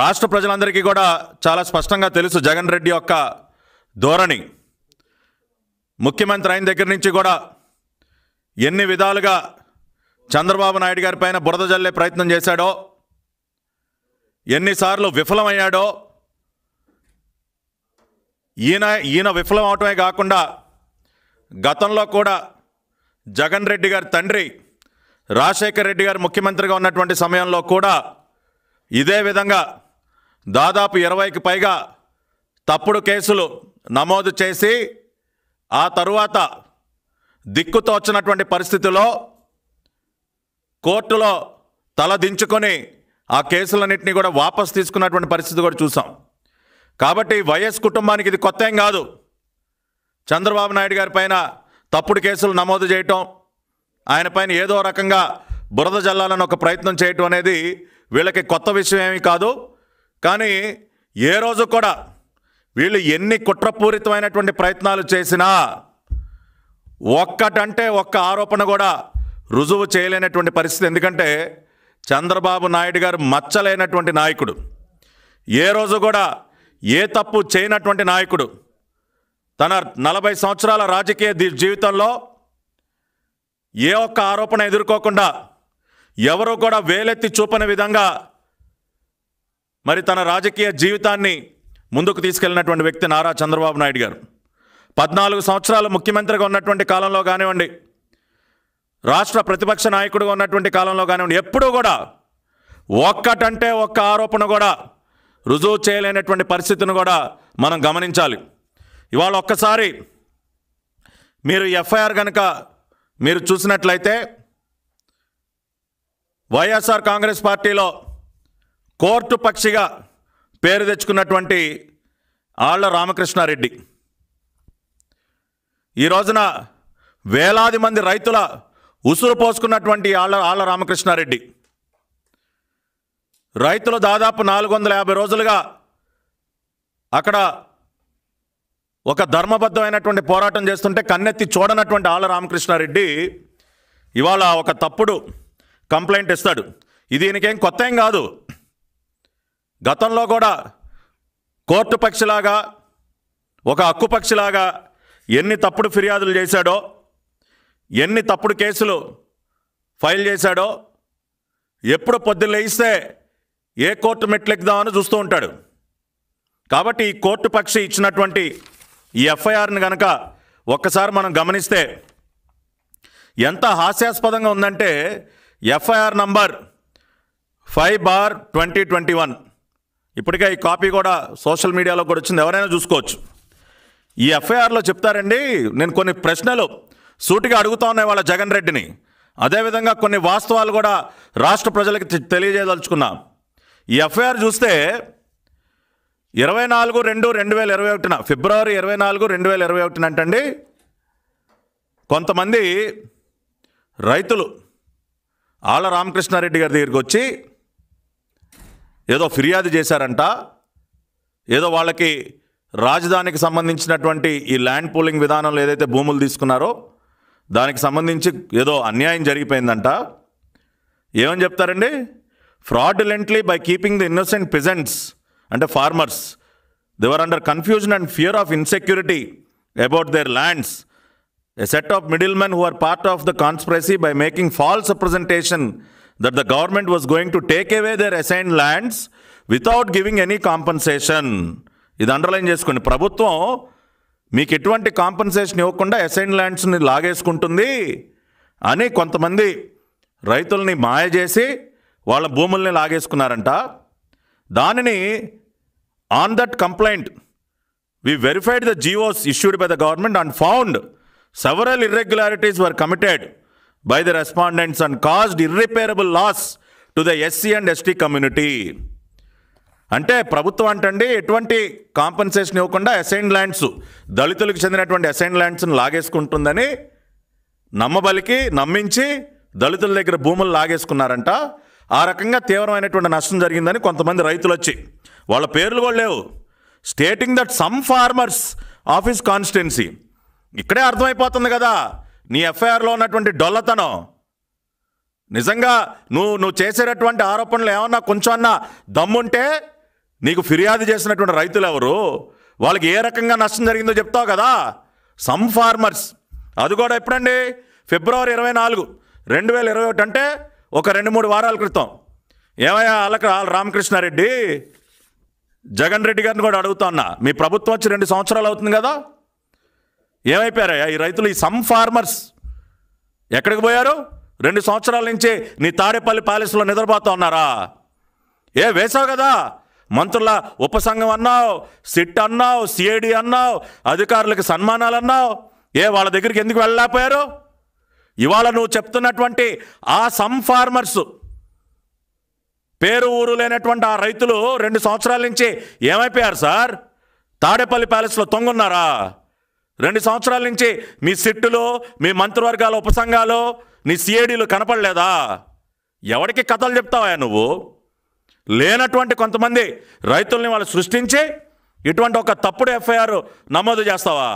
రాష్ట్ర ప్రజలందరికీ కూడా చాలా స్పష్టంగా తెలుసు జగన్ రెడ్డి యొక్క ధోరణి ముఖ్యమంత్రి అయిన దగ్గర నుంచి కూడా ఎన్ని విధాలుగా చంద్రబాబు నాయుడు గారి పైన బురద జల్లే ప్రయత్నం చేశాడో ఎన్నిసార్లు విఫలమయ్యాడో ఈయన ఈయన విఫలం అవటమే కాకుండా గతంలో కూడా జగన్ రెడ్డి గారి తండ్రి రాజశేఖర్ రెడ్డి గారు ముఖ్యమంత్రిగా ఉన్నటువంటి సమయంలో కూడా ఇదే విధంగా దాదాపు ఇరవైకి పైగా తప్పుడు కేసులు నమోదు చేసి ఆ తరువాత దిక్కుతోచినటువంటి పరిస్థితిలో కోర్టులో తలదించుకొని ఆ కేసులన్నింటినీ కూడా వాపసు తీసుకున్నటువంటి పరిస్థితి కూడా చూసాం కాబట్టి వైఎస్ కుటుంబానికి ఇది కొత్త ఏం కాదు చంద్రబాబు నాయుడు గారి పైన తప్పుడు కేసులు నమోదు చేయటం ఆయన పైన ఏదో రకంగా బురద జల్లాలని ఒక ప్రయత్నం చేయటం అనేది వీళ్ళకి కొత్త విషయం ఏమీ కాదు కానీ ఏ రోజు కూడా వీళ్ళు ఎన్ని కుట్రపూరితమైనటువంటి ప్రయత్నాలు చేసినా ఒక్కటంటే ఒక్క ఆరోపణ కూడా రుజువు చేయలేనటువంటి పరిస్థితి ఎందుకంటే చంద్రబాబు నాయుడు గారు మచ్చలేనటువంటి నాయకుడు ఏ రోజు కూడా ఏ తప్పు చేయనటువంటి నాయకుడు తన నలభై సంవత్సరాల రాజకీయ జీవితంలో ఏ ఒక్క ఆరోపణ ఎదుర్కోకుండా ఎవరో కూడా వేలెత్తి చూపని విధంగా మరి తన రాజకీయ జీవితాన్ని ముందుకు తీసుకెళ్లినటువంటి వ్యక్తి నారా చంద్రబాబు నాయుడు గారు పద్నాలుగు సంవత్సరాలు ముఖ్యమంత్రిగా ఉన్నటువంటి కాలంలో కానివ్వండి రాష్ట్ర ప్రతిపక్ష నాయకుడుగా ఉన్నటువంటి కాలంలో కానివ్వండి ఎప్పుడూ కూడా ఒక్కటంటే ఒక్క ఆరోపణ కూడా రుజువు చేయలేనటువంటి పరిస్థితిని కూడా మనం గమనించాలి ఇవాళ ఒక్కసారి మీరు ఎఫ్ఐఆర్ కనుక మీరు చూసినట్లయితే వైఎస్ఆర్ కాంగ్రెస్ పార్టీలో కోర్టు పక్షిగా పేరు తెచ్చుకున్నటువంటి ఆళ్ల రామకృష్ణారెడ్డి ఈ రోజున వేలాది మంది రైతుల ఉసురు పోసుకున్నటువంటి ఆళ్ళ ఆళ్ళ రామకృష్ణారెడ్డి రైతులు దాదాపు నాలుగు వందల యాభై రోజులుగా అక్కడ ఒక ధర్మబద్ధమైనటువంటి పోరాటం చేస్తుంటే కన్నెత్తి చూడనటువంటి ఆళ్ళ రామకృష్ణారెడ్డి ఇవాళ ఒక తప్పుడు కంప్లైంట్ ఇస్తాడు ఇది ఈయనకేం కొత్త ఏం కాదు గతంలో కూడా కోర్టు పక్షిలాగా ఒక హక్కు పక్షిలాగా ఎన్ని తప్పుడు ఫిర్యాదులు చేశాడో ఎన్ని తప్పుడు కేసులు ఫైల్ చేశాడో ఎప్పుడు పొద్దున్న ఏ కోర్టు మెట్లెక్కుదామని చూస్తూ ఉంటాడు కాబట్టి ఈ కోర్టు పక్షి ఇచ్చినటువంటి ఈ ఎఫ్ఐఆర్ని కనుక ఒక్కసారి మనం గమనిస్తే ఎంత హాస్యాస్పదంగా ఉందంటే FIR number five bar twenty twenty one ఇప్పటికే ఈ కాపీ కూడా సోషల్ మీడియాలో కూడా వచ్చింది ఎవరైనా చూసుకోవచ్చు ఈ ఎఫ్ఐఆర్లో చెప్తారండి నేను కొన్ని ప్రశ్నలు సూటిగా అడుగుతా ఉన్నాయి వాళ్ళ జగన్ రెడ్డిని అదేవిధంగా కొన్ని వాస్తవాలు కూడా రాష్ట్ర ప్రజలకు తెలియజేయదలుచుకున్నా ఈ ఎఫ్ఐఆర్ చూస్తే ఇరవై నాలుగు రెండు రెండు వేల ఇరవై ఒకటిన ఫిబ్రవరి ఇరవై నాలుగు రెండు వేల ఇరవై ఒకటినంటండి కొంతమంది రైతులు ఆళ్ళ రామకృష్ణారెడ్డి గారి దగ్గరికి వచ్చి ఏదో ఫిర్యాదు చేశారంట ఏదో వాళ్ళకి రాజధానికి సంబంధించినటువంటి ఈ ల్యాండ్ పూలింగ్ విధానంలో ఏదైతే భూములు తీసుకున్నారో దానికి సంబంధించి ఏదో అన్యాయం జరిగిపోయిందంట ఏమని చెప్తారండి fraudulently by keeping the innocent peasants అంటే farmers were under confusion and fear of insecurity about their lands A set of middlemen who are part of the conspiracy by making false representation that the government was going to take away their assigned lands without giving any compensation. ఇది underline చేసుకోండి ప్రభుత్వం మీకు ఎటువంటి compensation ఇవ్వకుండా assign ల్యాండ్స్ని లాగేసుకుంటుంది అని కొంతమంది రైతుల్ని మాయ చేసి వాళ్ళ భూముల్ని లాగేసుకున్నారంట దానిని on that complaint we verified the GOs issued by the government and found Several irregularities were committed by the respondents and caused irreparable loss to the SC and ST community అంటే ప్రభుత్వం అంటండి ఎటువంటి కాంపెన్సేషన్ ఇవ్వకుండా assign lands దళితులకు చెందినటువంటి assign ల్యాండ్స్ని లాగేసుకుంటుందని నమ్మబలికి నమ్మించి దళితుల దగ్గర భూములు లాగేసుకున్నారంట ఆ రకంగా తీవ్రమైనటువంటి నష్టం జరిగిందని కొంతమంది రైతులు వచ్చి వాళ్ళ పేర్లు కూడా లేవు stating that some farmers of this constituency ఇక్కడే అర్థమైపోతుంది కదా నీ ఎఫ్ఐఆర్లో ఉన్నటువంటి డొల్లతనం నిజంగా నువ్వు నువ్వు చేసేటటువంటి ఆరోపణలు ఏమన్నా కొంచెం అన్నా దమ్ముంటే నీకు ఫిర్యాదు చేసినటువంటి రైతులు ఎవరు వాళ్ళకి ఏ రకంగా నష్టం జరిగిందో చెప్తావు కదా సమ్ ఫార్మర్స్ అది కూడా ఎప్పుడండి ఫిబ్రవరి ఇరవై నాలుగు రెండు వేల ఇరవై ఒకటి అంటే ఒక రెండు మూడు వారాల క్రితం ఏమయ్యా వాళ్ళకి రామకృష్ణారెడ్డి జగన్ రెడ్డి గారిని కూడా అడుగుతా ఉన్నా మీ ప్రభుత్వం వచ్చి రెండు సంవత్సరాలు అవుతుంది కదా ఏమైపోయారా ఈ రైతులు ఈ సమ్ ఫార్మర్స్ ఎక్కడికి పోయారు రెండు సంవత్సరాల నుంచే నీ తాడేపల్లి ప్యాలెస్లో నిద్రపోతా ఉన్నారా ఏ వేసావు కదా మంత్రుల ఉపసంఘం అన్నావు సిట్ అన్నావు సిఐడి అన్నావు అధికారులకు సన్మానాలు అన్నావు ఏ వాళ్ళ దగ్గరికి ఎందుకు వెళ్ళలేకపోయారు ఇవాళ నువ్వు చెప్తున్నటువంటి ఆ సమ్ ఫార్మర్స్ పేరు ఊరు లేనటువంటి ఆ రైతులు రెండు సంవత్సరాల నుంచి ఏమైపోయారు సార్ తాడేపల్లి ప్యాలెస్లో తొంగున్నారా రెండు సంవత్సరాల నుంచి మీ సిట్టులో మీ మంత్రివర్గాల ఉపసంఘాలు నీ సిఐడీలు కనపడలేదా ఎవరికి కథలు చెప్తావా నువ్వు లేనటువంటి కొంతమంది రైతుల్ని వాళ్ళు సృష్టించి ఇటువంటి ఒక తప్పుడు ఎఫ్ఐఆర్ నమోదు చేస్తావా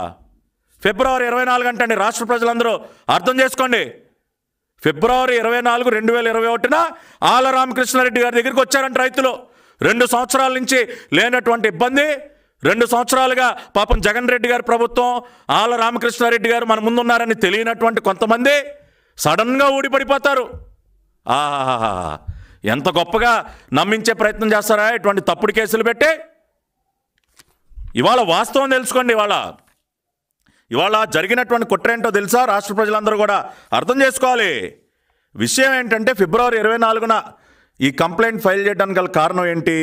ఫిబ్రవరి ఇరవై నాలుగు అంటే రాష్ట్ర ప్రజలందరూ అర్థం చేసుకోండి ఫిబ్రవరి ఇరవై నాలుగు రెండు వేల ఇరవై ఒకటిన ఆల రామకృష్ణారెడ్డి గారి దగ్గరికి వచ్చారంట రైతులు రెండు సంవత్సరాల నుంచి లేనటువంటి ఇబ్బంది రెండు సంవత్సరాలుగా పాపం జగన్ రెడ్డి గారి ప్రభుత్వం ఆల రామకృష్ణారెడ్డి గారు మన ముందున్నారని తెలియనటువంటి కొంతమంది సడన్గా ఊడిపడిపోతారు ఆహాహా ఎంత గొప్పగా నమ్మించే ప్రయత్నం చేస్తారా ఇటువంటి తప్పుడు కేసులు పెట్టి ఇవాళ వాస్తవం తెలుసుకోండి ఇవాళ ఇవాళ జరిగినటువంటి కుట్ర ఏంటో తెలుసా రాష్ట్ర ప్రజలందరూ కూడా అర్థం చేసుకోవాలి విషయం ఏంటంటే ఫిబ్రవరి ఇరవై నాలుగున ఈ కంప్లైంట్ ఫైల్ చేయడానికి గల కారణం ఏంటి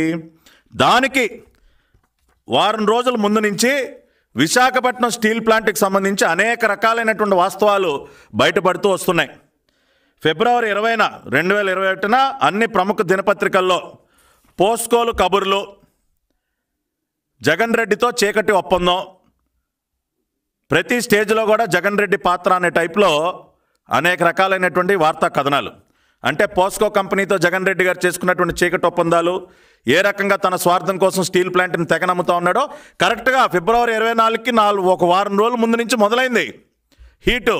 దానికి వారం రోజుల ముందు నుంచి విశాఖపట్నం స్టీల్ ప్లాంట్కి సంబంధించి అనేక రకాలైనటువంటి వాస్తవాలు బయటపడుతూ వస్తున్నాయి ఫిబ్రవరి ఇరవైన రెండు వేల ఇరవై ఒకటిన అన్ని ప్రముఖ దినపత్రికల్లో పోస్కోలు కబుర్లు జగన్ రెడ్డితో చీకటి ఒప్పందం ప్రతి స్టేజ్లో కూడా జగన్ రెడ్డి పాత్ర అనే టైప్లో అనేక రకాలైనటువంటి వార్తా కథనాలు అంటే పోస్కో కంపెనీతో జగన్ రెడ్డి గారు చేసుకున్నటువంటి చీకటి ఒప్పందాలు ఏ రకంగా తన స్వార్థం కోసం స్టీల్ ప్లాంట్ని తెగనమ్ముతా ఉన్నాడో కరెక్ట్గా ఫిబ్రవరి ఇరవై నాలుగుకి నాలుగు ఒక వారం రోజుల ముందు నుంచి మొదలైంది హీటు